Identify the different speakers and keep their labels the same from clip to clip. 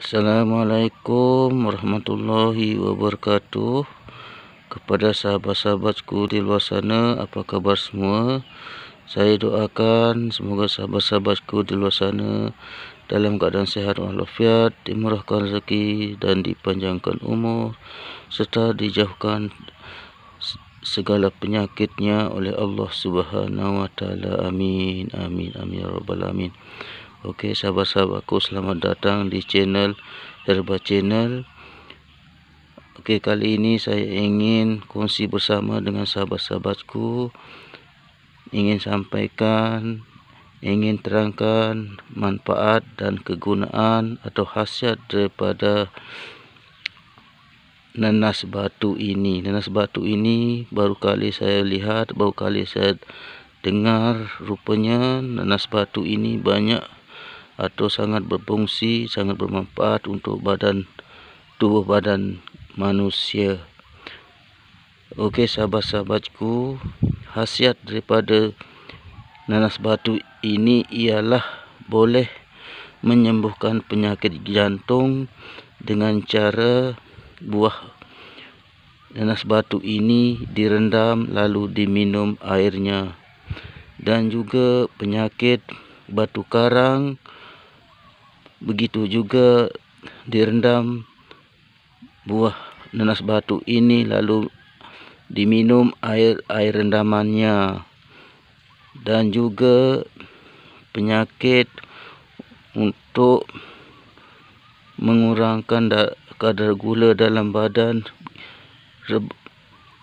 Speaker 1: Assalamualaikum warahmatullahi wabarakatuh Kepada sahabat-sahabatku di luar sana Apa kabar semua? Saya doakan semoga sahabat-sahabatku di luar sana Dalam keadaan sehat walafiat Dimurahkan rezeki dan dipanjangkan umur Serta dijauhkan segala penyakitnya oleh Allah Subhanahu wa taala. Amin. Amin. Amin ya rabbal alamin. Ok sahabat-sahabat aku selamat datang di channel Herba Channel Ok kali ini saya ingin kongsi bersama dengan sahabat-sahabatku Ingin sampaikan Ingin terangkan manfaat dan kegunaan atau khasiat daripada nanas batu ini. Nanas batu ini baru kali saya lihat, baru kali saya dengar rupanya nanas batu ini banyak atau sangat berfungsi, sangat bermanfaat untuk badan tubuh badan manusia. Okey sahabat-sahabatku, khasiat daripada nanas batu ini ialah boleh menyembuhkan penyakit jantung dengan cara buah nanas batu ini direndam lalu diminum airnya dan juga penyakit batu karang begitu juga direndam buah nanas batu ini lalu diminum air-air rendamannya dan juga penyakit untuk mengurangkan kadar gula dalam badan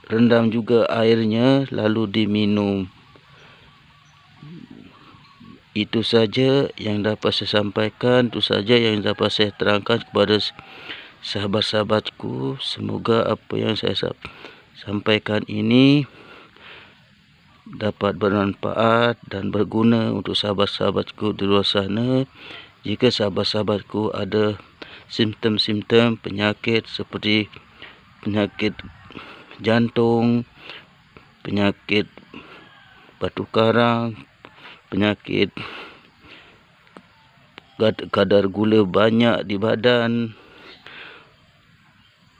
Speaker 1: rendam juga airnya lalu diminum itu saja yang dapat saya sampaikan itu saja yang dapat saya terangkan kepada sahabat-sahabatku semoga apa yang saya sampaikan ini dapat bermanfaat dan berguna untuk sahabat-sahabatku di luar sana jika sahabat-sahabatku ada simptom-simptom penyakit seperti penyakit jantung penyakit batu karang penyakit kadar gula banyak di badan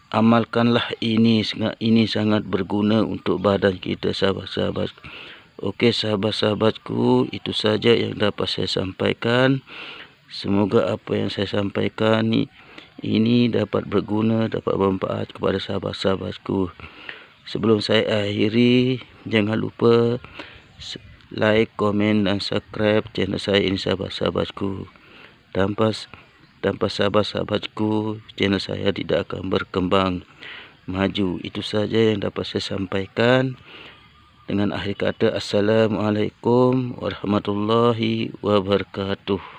Speaker 1: amalkanlah ini ini sangat berguna untuk badan kita sahabat-sahabat Okey sahabat-sahabatku itu saja yang dapat saya sampaikan semoga apa yang saya sampaikan ini, ini dapat berguna dapat bermanfaat kepada sahabat-sahabatku sebelum saya akhiri jangan lupa like, komen dan subscribe channel saya ini sahabat-sahabatku. Tanpa tanpa sahabat-sahabatku, channel saya tidak akan berkembang maju. Itu saja yang dapat saya sampaikan. Dengan akhir kata, Assalamualaikum warahmatullahi wabarakatuh.